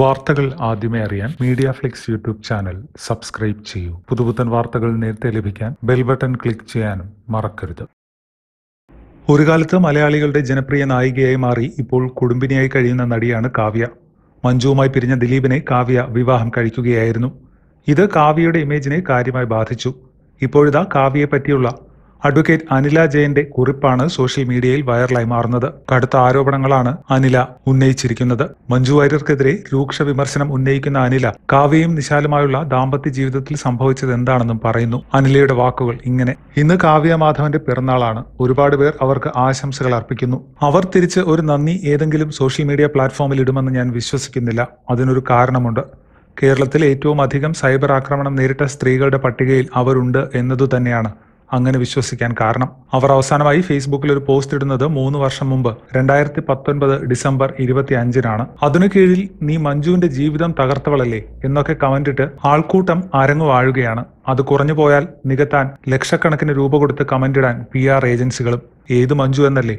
വാർത്തകൾ ആദ്യമേ അറിയാൻ Media Flix YouTube channel subscribe ചെയ്യൂ പുതുപുത്തൻ വാർത്തകൾ നേരത്തെ ലഭിക്കാൻ ബെൽ ബട്ടൺ ക്ലിക്ക് ചെയ്യാനും മറക്കരുത് ഒരു കാലത്ത് മലയാളികളുടെ ജനപ്രിയ നായികയായി മാറി ഇപ്പോൾ കുടുംബിനിയായി കഴിയുന്ന നടിയാണ് കാവ്യ മഞ്ജുവുമായി പിരിഞ്ഞ ദിലീപിനെ കാവ്യ വിവാഹം കഴിക്കുകയായിരുന്നു ഇത് കാവ്യയുടെ ഇമേജിനെ കാര്യമായി ബാധിച്ചു ഇപ്പോഴിതാ കാവ്യയെ പറ്റിയുള്ള അഡ്വക്കേറ്റ് അനില ജയന്റെ കുറിപ്പാണ് സോഷ്യൽ മീഡിയയിൽ വൈറലായി മാറുന്നത് കടുത്ത ആരോപണങ്ങളാണ് അനില ഉന്നയിച്ചിരിക്കുന്നത് മഞ്ജു വാര്യർക്കെതിരെ രൂക്ഷ വിമർശനം ഉന്നയിക്കുന്ന അനില കാവ്യയും നിശാലുമായുള്ള ദാമ്പത്യ ജീവിതത്തിൽ സംഭവിച്ചത് എന്താണെന്നും പറയുന്നു അനിലയുടെ വാക്കുകൾ ഇങ്ങനെ ഇന്ന് കാവ്യ മാധവന്റെ പിറന്നാളാണ് ഒരുപാട് പേർ അവർക്ക് ആശംസകൾ അർപ്പിക്കുന്നു അവർ തിരിച്ച് ഒരു നന്ദി ഏതെങ്കിലും സോഷ്യൽ മീഡിയ പ്ലാറ്റ്ഫോമിൽ ഇടുമെന്ന് ഞാൻ വിശ്വസിക്കുന്നില്ല അതിനൊരു കാരണമുണ്ട് കേരളത്തിൽ ഏറ്റവും അധികം സൈബർ ആക്രമണം നേരിട്ട സ്ത്രീകളുടെ പട്ടികയിൽ അവരുണ്ട് എന്നതു തന്നെയാണ് അങ്ങനെ വിശ്വസിക്കാൻ കാരണം അവർ അവസാനമായി ഫേസ്ബുക്കിൽ ഒരു പോസ്റ്റ് ഇടുന്നത് മൂന്ന് വർഷം മുമ്പ് രണ്ടായിരത്തി പത്തൊൻപത് ഡിസംബർ ഇരുപത്തി അഞ്ചിനാണ് അതിനു കീഴിൽ നീ മഞ്ജുവിന്റെ ജീവിതം തകർത്തവളല്ലേ എന്നൊക്കെ കമന്റിട്ട് ആൾക്കൂട്ടം അരങ്ങു വാഴുകയാണ് അത് കുറഞ്ഞു പോയാൽ നികത്താൻ ലക്ഷക്കണക്കിന് രൂപ കൊടുത്ത് കമന്റിടാൻ പി ആർ ഏജൻസികളും ഏത് മഞ്ജു എന്നല്ലേ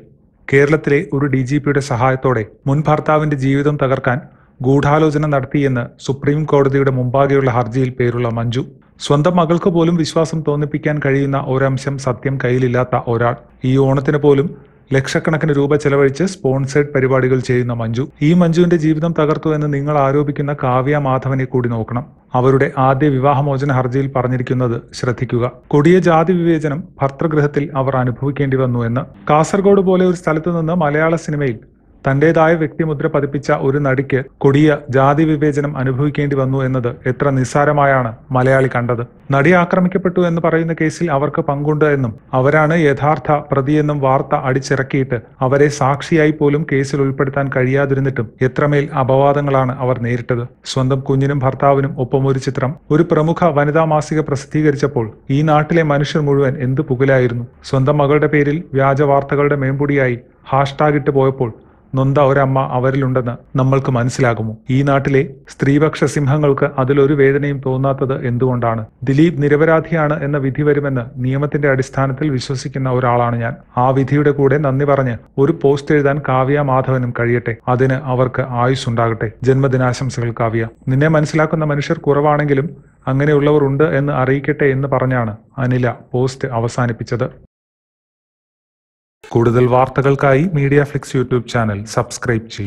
കേരളത്തിലെ ഒരു ഡി ജി പിയുടെ സഹായത്തോടെ മുൻ ഭർത്താവിന്റെ ജീവിതം തകർക്കാൻ ഗൂഢാലോചന നടത്തിയെന്ന് സുപ്രീം കോടതിയുടെ മുമ്പാകെയുള്ള ഹർജിയിൽ പേരുള്ള മഞ്ജു സ്വന്തം മകൾക്ക് പോലും വിശ്വാസം തോന്നിപ്പിക്കാൻ കഴിയുന്ന ഒരംശം സത്യം കയ്യിലില്ലാത്ത ഒരാൾ ഈ ഓണത്തിന് പോലും ലക്ഷക്കണക്കിന് രൂപ ചെലവഴിച്ച് സ്പോൺസേഡ് പരിപാടികൾ ചെയ്യുന്ന മഞ്ജു ഈ മഞ്ജുവിന്റെ ജീവിതം തകർത്തു എന്ന് നിങ്ങൾ ആരോപിക്കുന്ന കാവ്യ മാധവനെ കൂടി നോക്കണം അവരുടെ ആദ്യ വിവാഹമോചന ഹർജിയിൽ പറഞ്ഞിരിക്കുന്നത് ശ്രദ്ധിക്കുക കൊടിയ ജാതി വിവേചനം ഭർത്തൃഗൃഹത്തിൽ അവർ അനുഭവിക്കേണ്ടി വന്നു എന്ന് കാസർഗോഡ് പോലെ ഒരു സ്ഥലത്തു നിന്ന് മലയാള സിനിമയിൽ തന്റേതായ വ്യക്തിമുദ്ര പതിപ്പിച്ച ഒരു നടിക്ക് കൊടിയ ജാതി വിവേചനം അനുഭവിക്കേണ്ടി വന്നു എന്നത് എത്ര നിസ്സാരമായാണ് മലയാളി കണ്ടത് നടി ആക്രമിക്കപ്പെട്ടു എന്ന് പറയുന്ന കേസിൽ അവർക്ക് പങ്കുണ്ട് എന്നും അവരാണ് യഥാർത്ഥ പ്രതിയെന്നും വാർത്ത അടിച്ചിറക്കിയിട്ട് അവരെ സാക്ഷിയായി പോലും കേസിൽ ഉൾപ്പെടുത്താൻ കഴിയാതിരുന്നിട്ടും എത്രമേൽ അപവാദങ്ങളാണ് അവർ നേരിട്ടത് സ്വന്തം കുഞ്ഞിനും ഭർത്താവിനും ഒപ്പം ഒരു ചിത്രം ഒരു പ്രമുഖ വനിതാ മാസിക പ്രസിദ്ധീകരിച്ചപ്പോൾ ഈ നാട്ടിലെ മനുഷ്യർ മുഴുവൻ എന്ത് പുകലായിരുന്നു സ്വന്തം മകളുടെ പേരിൽ വ്യാജ വാർത്തകളുടെ മേമ്പുടിയായി ഹാഷ്ടാഗ് ഇട്ട് പോയപ്പോൾ നൊന്ത ഒരമ്മ അവരിലുണ്ടെന്ന് നമ്മൾക്ക് മനസ്സിലാകുമോ ഈ നാട്ടിലെ സ്ത്രീപക്ഷ സിംഹങ്ങൾക്ക് അതിലൊരു വേദനയും തോന്നാത്തത് എന്തുകൊണ്ടാണ് ദിലീപ് നിരപരാധിയാണ് എന്ന വിധി വരുമെന്ന് നിയമത്തിന്റെ അടിസ്ഥാനത്തിൽ വിശ്വസിക്കുന്ന ഒരാളാണ് ഞാൻ ആ വിധിയുടെ കൂടെ നന്ദി പറഞ്ഞ് ഒരു പോസ്റ്റ് എഴുതാൻ കാവ്യ മാധവനും കഴിയട്ടെ അതിന് അവർക്ക് ആയുസ് ഉണ്ടാകട്ടെ ജന്മദിനാശംസകൾ കാവ്യ നിന്നെ മനസ്സിലാക്കുന്ന മനുഷ്യർ കുറവാണെങ്കിലും അങ്ങനെയുള്ളവർ ഉണ്ട് എന്ന് അറിയിക്കട്ടെ എന്ന് പറഞ്ഞാണ് അനില പോസ്റ്റ് അവസാനിപ്പിച്ചത് കൂടുതൽ വാർത്തകൾക്കായി Media Flix YouTube channel subscribe ചെയ്യും